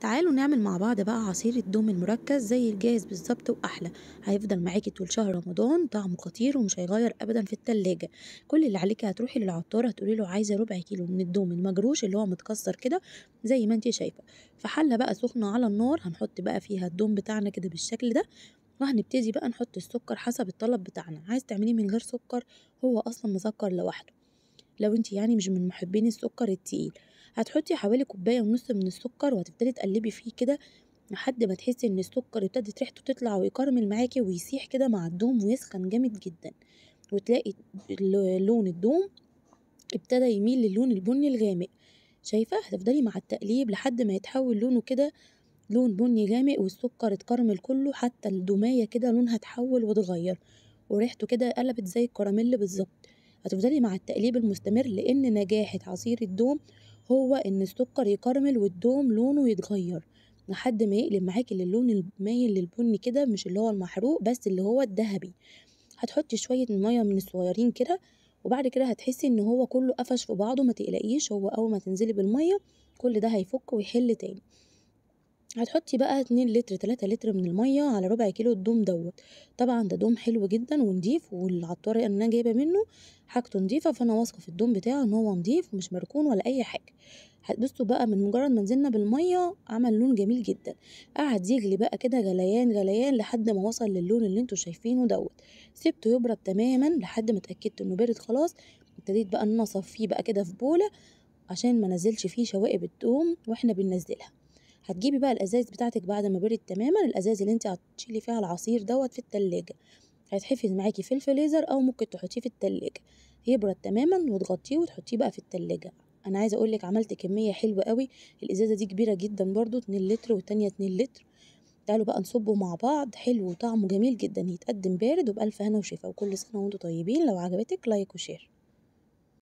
تعالوا نعمل مع بعض بقى عصير الدوم المركز زي الجاهز بالظبط واحلى هيفضل معاكي طول شهر رمضان طعمه خطير ومش هيغير ابدا في التلاجة كل اللي عليكي هتروحي للعطار هتقولي له عايزه ربع كيلو من الدوم المجروش اللي هو متكسر كده زي ما انت شايفه في حله بقى سخنه على النار هنحط بقى فيها الدوم بتاعنا كده بالشكل ده وهنبتدي بقى نحط السكر حسب الطلب بتاعنا عايز تعمليه من غير سكر هو اصلا مسكر لوحده لو انت يعني مش من محبين السكر التقيل هتحطي حوالي كوبايه ونص من السكر وهتبتدي تقلبي فيه كده لحد ما تحسي ان السكر ابتدت ريحته تطلع ويكرمل معاكي ويسيح كده مع الدوم ويسخن جامد جدا وتلاقي لون الدوم ابتدى يميل للون البني الغامق شايفه هتفضلي مع التقليب لحد ما يتحول لونه كده لون بني غامق والسكر اتكرمل كله حتى الدمايه كده لونها اتحول واتغير وريحته كده قلبت زي الكراميل بالظبط هتفضلي مع التقليب المستمر لان نجاحة عصير الدوم هو ان السكر يكرمل والدوم لونه يتغير لحد ما يقلب معاكي للون المايل للبني كده مش اللي هو المحروق بس اللي هو الذهبي هتحطي شويه ميه من الصغيرين كده وبعد كده هتحسي ان هو كله قفش في بعضه ما تقلقيش هو اول ما تنزلي بالميه كل ده هيفك ويحل تاني هتحطي بقى 2 لتر 3 لتر من الميه على ربع كيلو الدوم دوت طبعا ده دوم حلو جدا ونضيف والعطار اللي انا جايبه منه حاجته نضيفه فانا واثقه في الدوم بتاعه ان هو نضيف ومش مركون ولا اي حاجه هتبصوا بقى من مجرد ما نزلنا بالميه عمل لون جميل جدا قعد يجلي بقى كده غليان غليان لحد ما وصل للون اللي انتوا شايفينه دوت سبته يبرد تماما لحد ما اتاكدت انه بارد خلاص ابتديت بقى ان انا اصفيه بقى كده في بوله عشان ما نزلش فيه شوائب الدوم واحنا بننزلها هتجيبي بقى الازاز بتاعتك بعد ما برد تماما الازاز اللي انت هتشيلي فيها العصير دوت في التلاجة هيتحفظ معاكي في الفريزر او ممكن تحطيه في التلاجة يبرد تماما وتغطيه وتحطيه بقى في التلاجة انا عايزه اقولك عملت كميه حلوه قوي الازازه دي كبيره جدا برضو 2 لتر والتانيه 2 لتر تعالوا بقى نصبه مع بعض حلو وطعمه جميل جدا يتقدم بارد وبألف هنا وشفا وكل سنه وانتم طيبين لو عجبتك لايك وشير